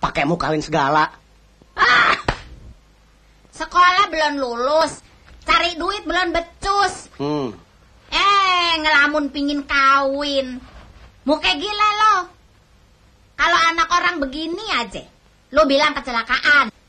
pakai mau kawin segala. Ah! Sekolah belum lulus, cari duit belum becus. Hmm. Eh, ngelamun pingin kawin. mau kayak gila lo. Kalau anak orang begini aja, lo bilang kecelakaan.